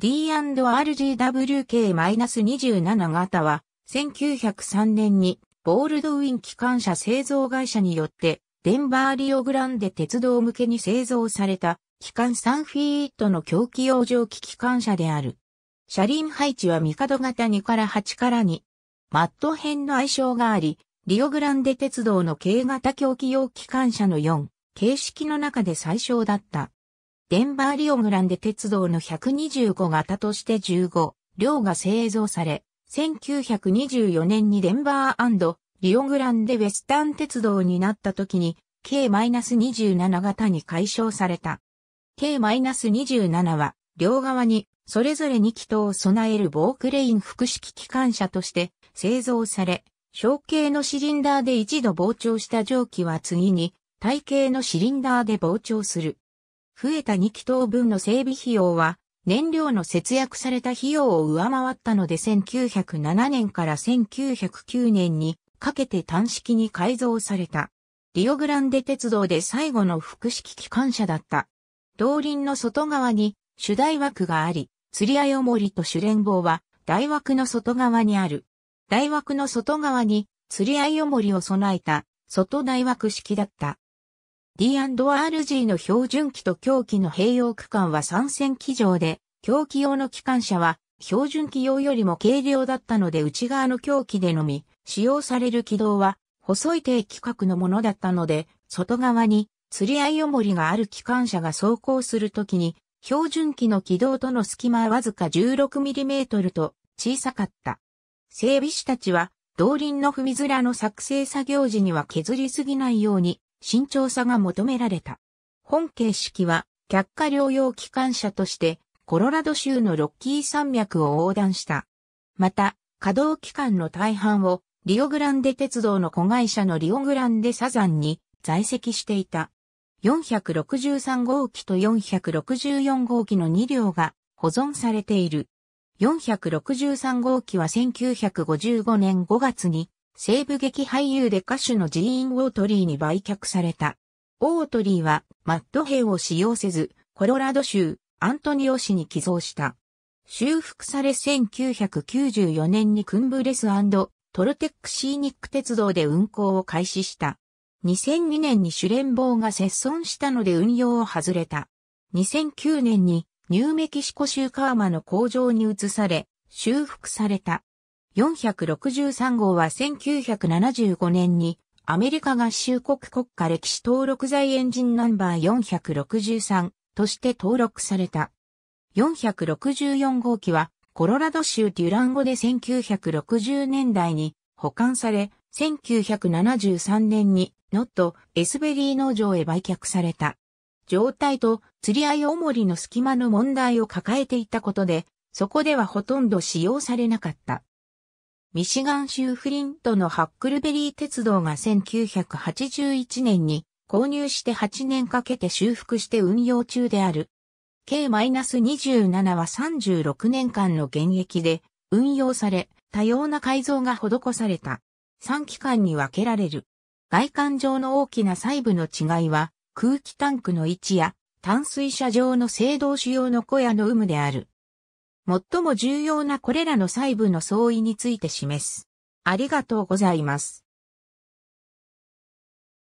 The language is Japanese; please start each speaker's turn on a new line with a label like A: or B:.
A: D&RGWK-27 型は、1903年にボールドウィン機関車製造会社によって、デンバーリオグランデ鉄道向けに製造された、機関3フィートの狂気用蒸気機関車である。車輪配置はド型2から8から2。マット編の愛称があり、リオグランデ鉄道の軽型狂気用機関車の4、形式の中で最小だった。デンバーリオグランデ鉄道の125型として15両が製造され、1924年にデンバーリオグランデウェスタン鉄道になった時に、K-27 型に解消された。K-27 は、両側に、それぞれ2気筒を備えるボークレイン複式機関車として製造され、小径のシリンダーで一度膨張した蒸気は次に、体型のシリンダーで膨張する。増えた2気筒分の整備費用は、燃料の節約された費用を上回ったので1907年から1909年にかけて単式に改造された。リオグランデ鉄道で最後の複式機関車だった。動輪の外側に主題枠があり、釣り合いおもりと主連棒は大枠の外側にある。大枠の外側に釣り合いおもりを備えた外大枠式だった。D&RG の標準機と狂気の併用区間は参戦機上で、狂気用の機関車は標準機用よりも軽量だったので内側の狂気でのみ、使用される軌道は細い低規格のものだったので、外側に釣り合い重りがある機関車が走行するときに、標準機の軌道との隙間はわずか 16mm と小さかった。整備士たちは、動輪の踏み面の作成作業時には削りすぎないように、慎重さが求められた。本形式は、客下療養機関車として、コロラド州のロッキー山脈を横断した。また、稼働機関の大半を、リオグランデ鉄道の子会社のリオグランデサザンに在籍していた。463号機と464号機の2両が保存されている。463号機は1955年5月に西部劇俳優で歌手のジーン・ウォートリーに売却された。ウォートリーはマット兵を使用せず、コロラド州アントニオ市に寄贈した。修復され1994年にクンブレストルテックシーニック鉄道で運行を開始した。2002年にシュレンボーが接損したので運用を外れた。2009年にニューメキシコ州カーマの工場に移され、修復された。463号は1975年にアメリカ合衆国国家歴史登録財エンジンナンバー463として登録された。464号機はコロラド州デュランゴで1960年代に保管され、1973年にノットエスベリー農場へ売却された。状態と釣り合い重りの隙間の問題を抱えていたことで、そこではほとんど使用されなかった。ミシガン州フリントのハックルベリー鉄道が1981年に購入して8年かけて修復して運用中である。K-27 は36年間の現役で運用され、多様な改造が施された。3期間に分けられる。外観上の大きな細部の違いは、空気タンクの位置や、淡水車上の制動主要の小屋の有無である。最も重要なこれらの細部の相違について示す。ありがとうございます。